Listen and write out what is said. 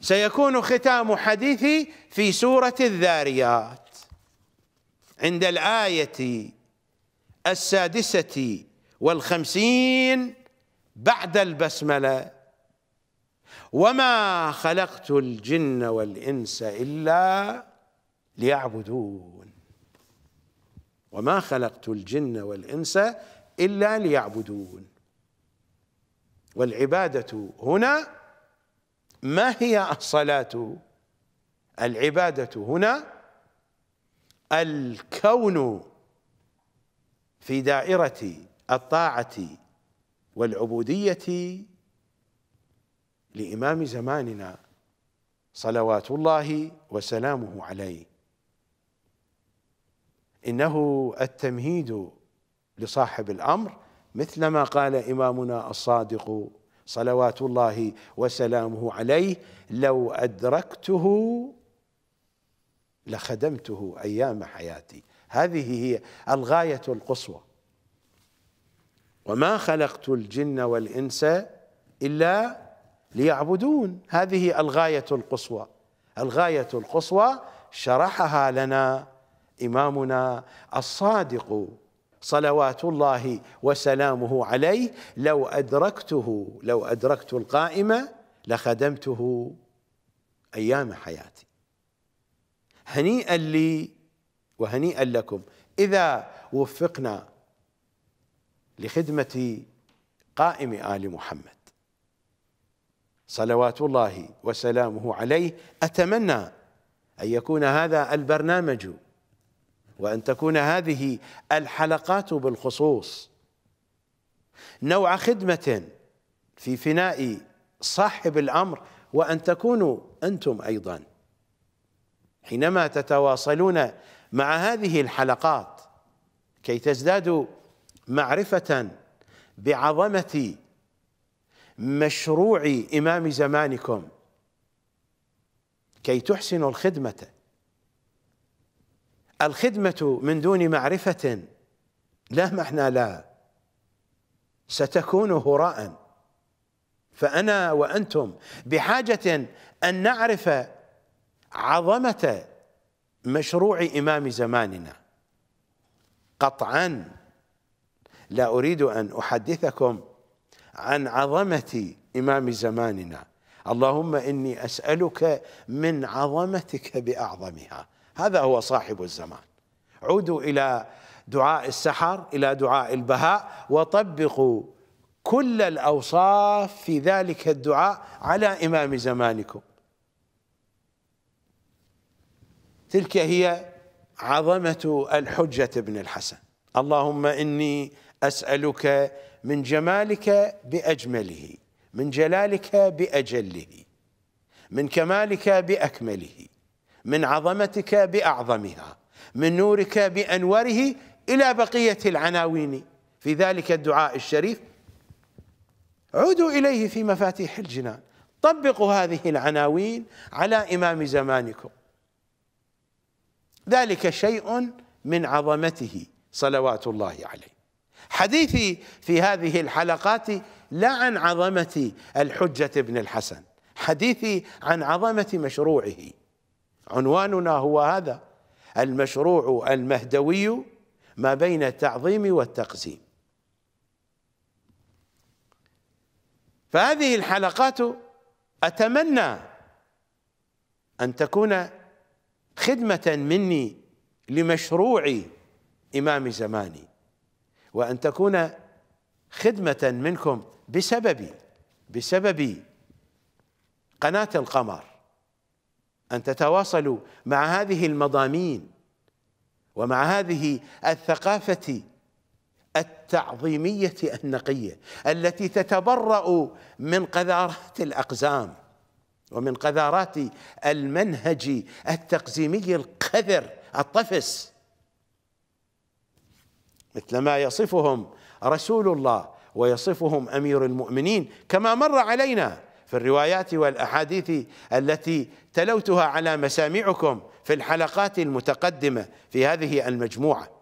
سيكون ختام حديثي في سورة الذاريات عند الآية السادسة والخمسين بعد البسملة وما خلقت الجن والإنس إلا ليعبدون وما خلقت الجن والإنس إلا ليعبدون والعبادة هنا ما هي الصلاة العبادة هنا الكون في دائرة الطاعة والعبودية لإمام زماننا صلوات الله وسلامه عليه إنه التمهيد لصاحب الأمر مثلما قال إمامنا الصادق صلوات الله وسلامه عليه لو أدركته لخدمته أيام حياتي هذه هي الغاية القصوى وما خلقت الجن والإنس إلا ليعبدون هذه الغاية القصوى الغاية القصوى شرحها لنا إمامنا الصادق صلوات الله وسلامه عليه لو أدركته لو أدركت القائمة لخدمته أيام حياتي هنيئا لي وهنيئا لكم إذا وفقنا لخدمة قائم آل محمد صلوات الله وسلامه عليه أتمنى أن يكون هذا البرنامج وأن تكون هذه الحلقات بالخصوص نوع خدمة في فناء صاحب الأمر وأن تكونوا أنتم أيضا حينما تتواصلون مع هذه الحلقات كي تزدادوا معرفة بعظمة مشروع إمام زمانكم كي تحسنوا الخدمة الخدمة من دون معرفة لا معنى لها ستكون هراء فأنا وأنتم بحاجة أن نعرف عظمة مشروع إمام زماننا قطعا لا أريد أن أحدثكم عن عظمة إمام زماننا اللهم إني أسألك من عظمتك بأعظمها هذا هو صاحب الزمان عودوا إلى دعاء السحر إلى دعاء البهاء وطبقوا كل الأوصاف في ذلك الدعاء على إمام زمانكم تلك هي عظمة الحجة بن الحسن اللهم إني أسألك من جمالك بأجمله من جلالك بأجله من كمالك بأكمله من عظمتك باعظمها من نورك بأنوره الى بقيه العناوين في ذلك الدعاء الشريف عودوا اليه في مفاتيح الجنان طبقوا هذه العناوين على امام زمانكم ذلك شيء من عظمته صلوات الله عليه حديثي في هذه الحلقات لا عن عظمه الحجه ابن الحسن حديثي عن عظمه مشروعه عنواننا هو هذا المشروع المهدوي ما بين التعظيم والتقزيم فهذه الحلقات أتمنى أن تكون خدمة مني لمشروع إمام زماني وأن تكون خدمة منكم بسببي بسبب قناة القمر أن تتواصلوا مع هذه المضامين ومع هذه الثقافة التعظيمية النقية التي تتبرأ من قذارات الأقزام ومن قذارات المنهج التقزيمي القذر الطفس مثل ما يصفهم رسول الله ويصفهم أمير المؤمنين كما مر علينا في الروايات والأحاديث التي تلوتها على مسامعكم في الحلقات المتقدمة في هذه المجموعة